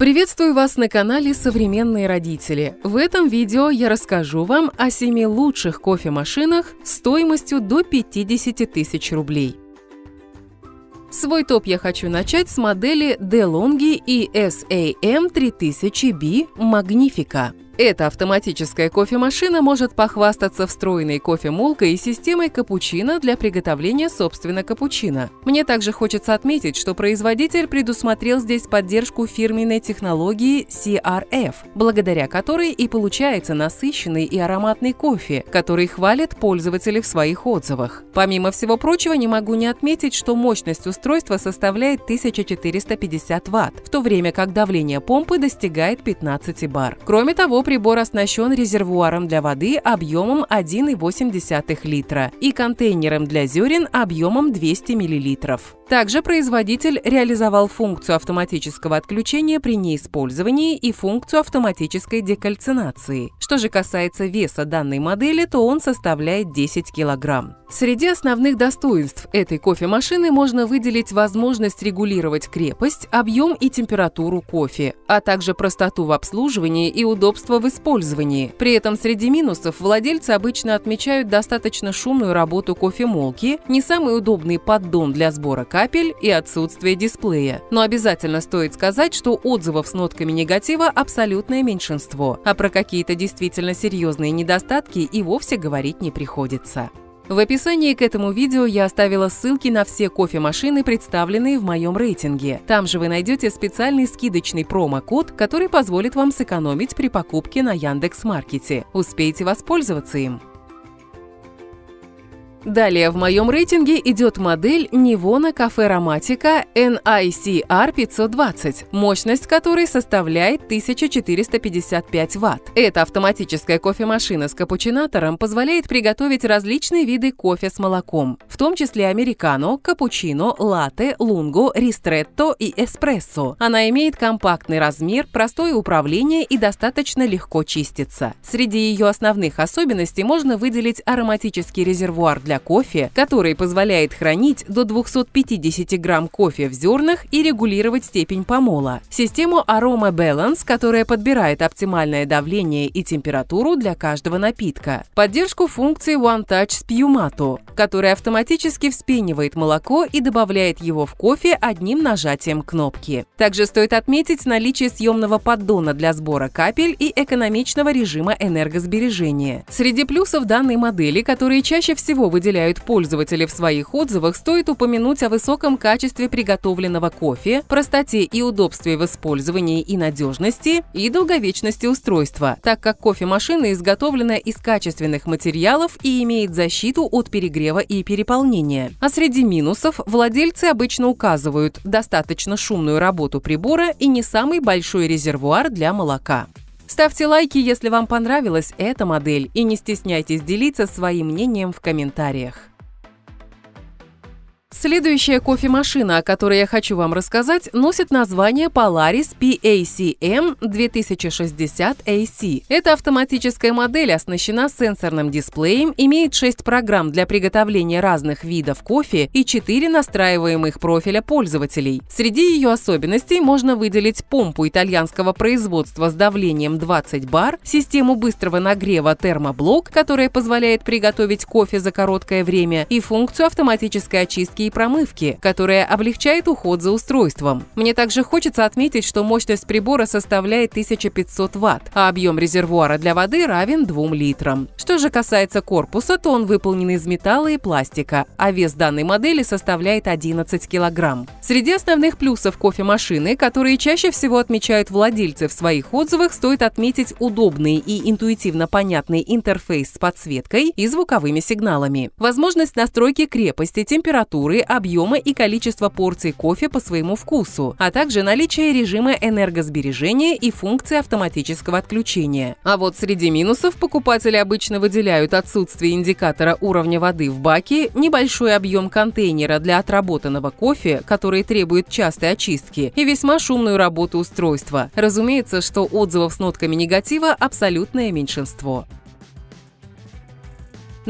Приветствую вас на канале «Современные родители». В этом видео я расскажу вам о семи лучших кофемашинах стоимостью до 50 тысяч рублей. Свой топ я хочу начать с модели DeLonghi и SAM 3000B Magnifica. Эта автоматическая кофемашина может похвастаться встроенной кофемолкой и системой капучино для приготовления собственно капучино. Мне также хочется отметить, что производитель предусмотрел здесь поддержку фирменной технологии CRF, благодаря которой и получается насыщенный и ароматный кофе, который хвалят пользователи в своих отзывах. Помимо всего прочего, не могу не отметить, что мощность устройства составляет 1450 Вт, в то время как давление помпы достигает 15 бар. Кроме того, прибор оснащен резервуаром для воды объемом 1,8 литра и контейнером для зерен объемом 200 миллилитров. Также производитель реализовал функцию автоматического отключения при неиспользовании и функцию автоматической декальцинации. Что же касается веса данной модели, то он составляет 10 кг. Среди основных достоинств этой кофемашины можно выделить возможность регулировать крепость, объем и температуру кофе, а также простоту в обслуживании и удобство в использовании. При этом среди минусов владельцы обычно отмечают достаточно шумную работу кофемолки, не самый удобный поддон для сбора кофе капель и отсутствие дисплея. Но обязательно стоит сказать, что отзывов с нотками негатива абсолютное меньшинство, а про какие-то действительно серьезные недостатки и вовсе говорить не приходится. В описании к этому видео я оставила ссылки на все кофемашины, представленные в моем рейтинге. Там же вы найдете специальный скидочный промокод, который позволит вам сэкономить при покупке на Яндекс.Маркете. Успейте воспользоваться им. Далее в моем рейтинге идет модель Nivona Cafe Romatica NICR 520, мощность которой составляет 1455 Вт. Эта автоматическая кофемашина с капучинатором позволяет приготовить различные виды кофе с молоком, в том числе американо, капучино, латте, лунго, ристретто и эспрессо. Она имеет компактный размер, простое управление и достаточно легко чистится. Среди ее основных особенностей можно выделить ароматический резервуар для для кофе, который позволяет хранить до 250 грамм кофе в зернах и регулировать степень помола. Систему Aroma Balance, которая подбирает оптимальное давление и температуру для каждого напитка. Поддержку функции One Touch Spumato, которая автоматически вспенивает молоко и добавляет его в кофе одним нажатием кнопки. Также стоит отметить наличие съемного поддона для сбора капель и экономичного режима энергосбережения. Среди плюсов данной модели, которые чаще всего вы выделяют пользователи в своих отзывах, стоит упомянуть о высоком качестве приготовленного кофе, простоте и удобстве в использовании и надежности, и долговечности устройства, так как кофемашина изготовлена из качественных материалов и имеет защиту от перегрева и переполнения. А среди минусов владельцы обычно указывают достаточно шумную работу прибора и не самый большой резервуар для молока. Ставьте лайки, если вам понравилась эта модель, и не стесняйтесь делиться своим мнением в комментариях. Следующая кофемашина, о которой я хочу вам рассказать, носит название Polaris PACM 2060AC. Это автоматическая модель, оснащена сенсорным дисплеем, имеет 6 программ для приготовления разных видов кофе и 4 настраиваемых профиля пользователей. Среди ее особенностей можно выделить помпу итальянского производства с давлением 20 бар, систему быстрого нагрева термоблок, которая позволяет приготовить кофе за короткое время, и функцию автоматической очистки очистки и промывки, которая облегчает уход за устройством. Мне также хочется отметить, что мощность прибора составляет 1500 Вт, а объем резервуара для воды равен 2 литрам. Что же касается корпуса, то он выполнен из металла и пластика, а вес данной модели составляет 11 килограмм. Среди основных плюсов кофемашины, которые чаще всего отмечают владельцы в своих отзывах, стоит отметить удобный и интуитивно понятный интерфейс с подсветкой и звуковыми сигналами, возможность настройки крепости, температуры, температуры, объема и количества порций кофе по своему вкусу, а также наличие режима энергосбережения и функции автоматического отключения. А вот среди минусов покупатели обычно выделяют отсутствие индикатора уровня воды в баке, небольшой объем контейнера для отработанного кофе, который требует частой очистки, и весьма шумную работу устройства. Разумеется, что отзывов с нотками негатива абсолютное меньшинство.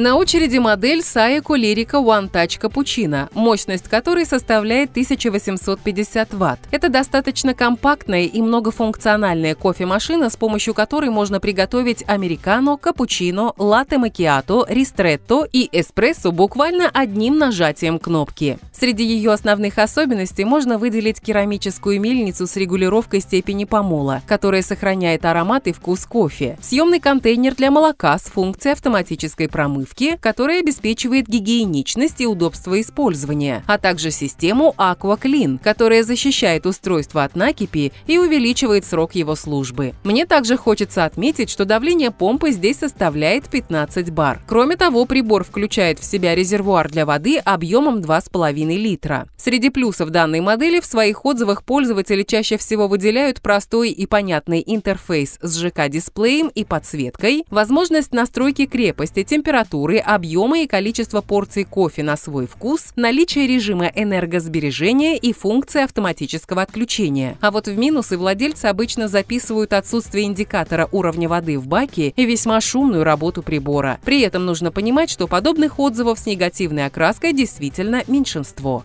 На очереди модель Saeco Лирика One Touch Cappuccino, мощность которой составляет 1850 Вт. Это достаточно компактная и многофункциональная кофемашина, с помощью которой можно приготовить американо, капучино, латте макиато, ристретто и эспрессо буквально одним нажатием кнопки. Среди ее основных особенностей можно выделить керамическую мельницу с регулировкой степени помола, которая сохраняет аромат и вкус кофе, съемный контейнер для молока с функцией автоматической промывки, прививки, которая обеспечивает гигиеничность и удобство использования, а также систему AquaClean, которая защищает устройство от накипи и увеличивает срок его службы. Мне также хочется отметить, что давление помпы здесь составляет 15 бар. Кроме того, прибор включает в себя резервуар для воды объемом 2,5 литра. Среди плюсов данной модели в своих отзывах пользователи чаще всего выделяют простой и понятный интерфейс с ЖК-дисплеем и подсветкой, возможность настройки крепости, температуры, температуры, объема и количество порций кофе на свой вкус, наличие режима энергосбережения и функции автоматического отключения. А вот в минусы владельцы обычно записывают отсутствие индикатора уровня воды в баке и весьма шумную работу прибора. При этом нужно понимать, что подобных отзывов с негативной окраской действительно меньшинство.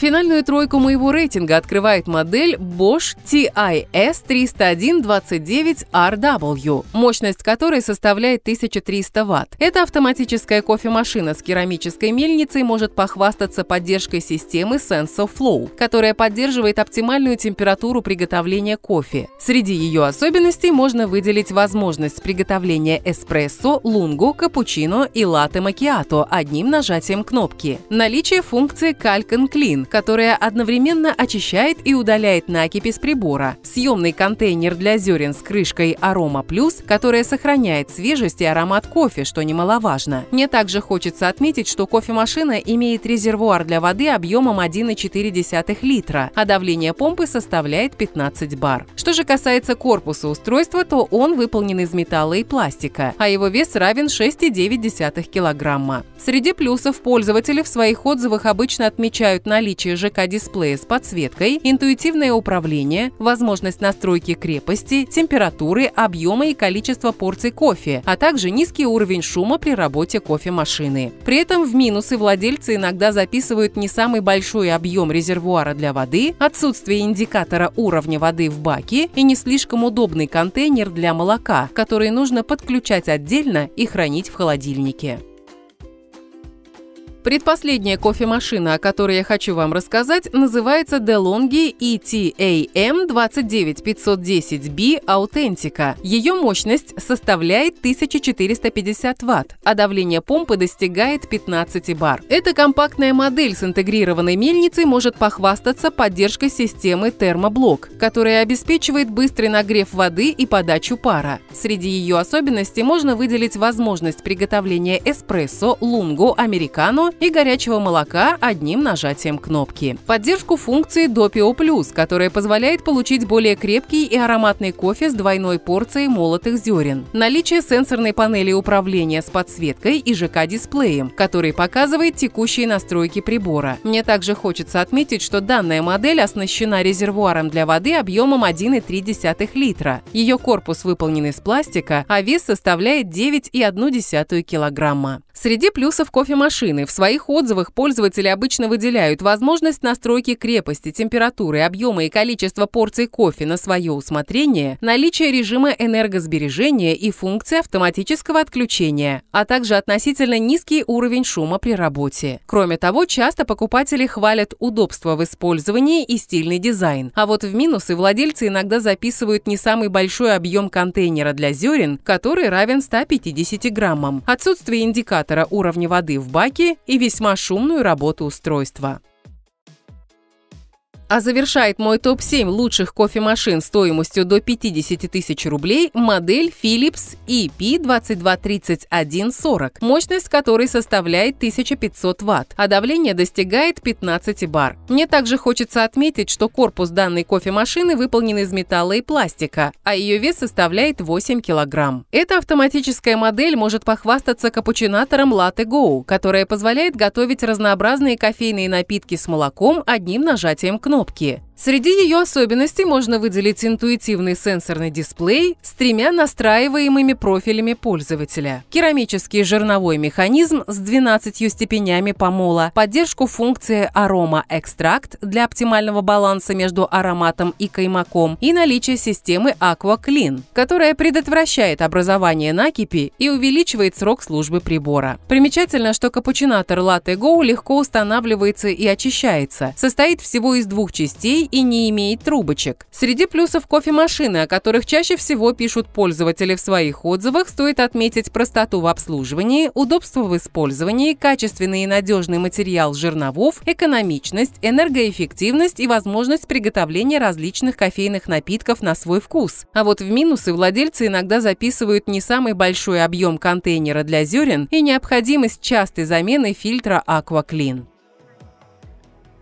Финальную тройку моего рейтинга открывает модель Bosch TIS 301-29RW, мощность которой составляет 1300 Вт. Эта автоматическая кофемашина с керамической мельницей может похвастаться поддержкой системы SensoFlow, которая поддерживает оптимальную температуру приготовления кофе. Среди ее особенностей можно выделить возможность приготовления эспрессо, лунгу, капучино и латте макиато одним нажатием кнопки. Наличие функции Calc and Clean, которая одновременно очищает и удаляет накипи с прибора, съемный контейнер для зерен с крышкой Арома Плюс, которая сохраняет свежесть и аромат кофе, что немаловажно. Мне также хочется отметить, что кофемашина имеет резервуар для воды объемом 1,4 литра, а давление помпы составляет 15 бар. Что же касается корпуса устройства, то он выполнен из металла и пластика, а его вес равен 6,9 килограмма. Среди плюсов пользователи в своих отзывах обычно отмечают наличие наличии ЖК-дисплея с подсветкой, интуитивное управление, возможность настройки крепости, температуры, объема и количества порций кофе, а также низкий уровень шума при работе кофемашины. При этом в минусы владельцы иногда записывают не самый большой объем резервуара для воды, отсутствие индикатора уровня воды в баке и не слишком удобный контейнер для молока, который нужно подключать отдельно и хранить в холодильнике. Предпоследняя кофемашина, о которой я хочу вам рассказать, называется DeLonghi ETAM 29510B Authentica. Ее мощность составляет 1450 Вт, а давление помпы достигает 15 бар. Эта компактная модель с интегрированной мельницей может похвастаться поддержкой системы термоблок, которая обеспечивает быстрый нагрев воды и подачу пара. Среди ее особенностей можно выделить возможность приготовления эспрессо, лунго, американо и горячего молока одним нажатием кнопки. Поддержку функции Допио Плюс, которая позволяет получить более крепкий и ароматный кофе с двойной порцией молотых зерен. Наличие сенсорной панели управления с подсветкой и ЖК-дисплеем, который показывает текущие настройки прибора. Мне также хочется отметить, что данная модель оснащена резервуаром для воды объемом 1,3 литра. Ее корпус выполнен из пластика, а вес составляет 9,1 килограмма. Среди плюсов кофемашины в своих отзывах пользователи обычно выделяют возможность настройки крепости, температуры, объема и количества порций кофе на свое усмотрение, наличие режима энергосбережения и функции автоматического отключения, а также относительно низкий уровень шума при работе. Кроме того, часто покупатели хвалят удобство в использовании и стильный дизайн. А вот в минусы владельцы иногда записывают не самый большой объем контейнера для зерен, который равен 150 граммам. Отсутствие индикатора индикатора уровня воды в баке и весьма шумную работу устройства. А завершает мой топ-7 лучших кофемашин стоимостью до 50 тысяч рублей модель Philips EP223140, мощность которой составляет 1500 Вт, а давление достигает 15 бар. Мне также хочется отметить, что корпус данной кофемашины выполнен из металла и пластика, а ее вес составляет 8 килограмм. Эта автоматическая модель может похвастаться капучинатором Latte Go, которая позволяет готовить разнообразные кофейные напитки с молоком одним нажатием кнопки кнопки. Среди ее особенностей можно выделить интуитивный сенсорный дисплей с тремя настраиваемыми профилями пользователя, керамический жирновой механизм с 12 степенями помола, поддержку функции арома-экстракт для оптимального баланса между ароматом и каймаком и наличие системы Aqua Clean, которая предотвращает образование накипи и увеличивает срок службы прибора. Примечательно, что капучинатор Latte Go легко устанавливается и очищается, состоит всего из двух частей и не имеет трубочек. Среди плюсов кофемашины, о которых чаще всего пишут пользователи в своих отзывах, стоит отметить простоту в обслуживании, удобство в использовании, качественный и надежный материал жерновов, экономичность, энергоэффективность и возможность приготовления различных кофейных напитков на свой вкус. А вот в минусы владельцы иногда записывают не самый большой объем контейнера для зерен и необходимость частой замены фильтра AquaClean.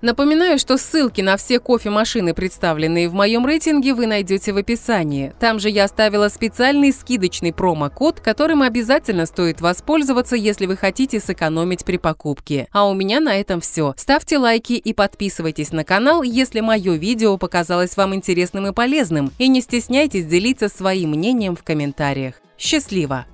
Напоминаю, что ссылки на все кофемашины, представленные в моем рейтинге, вы найдете в описании. Там же я оставила специальный скидочный промокод, которым обязательно стоит воспользоваться, если вы хотите сэкономить при покупке. А у меня на этом все. Ставьте лайки и подписывайтесь на канал, если мое видео показалось вам интересным и полезным. И не стесняйтесь делиться своим мнением в комментариях. Счастливо!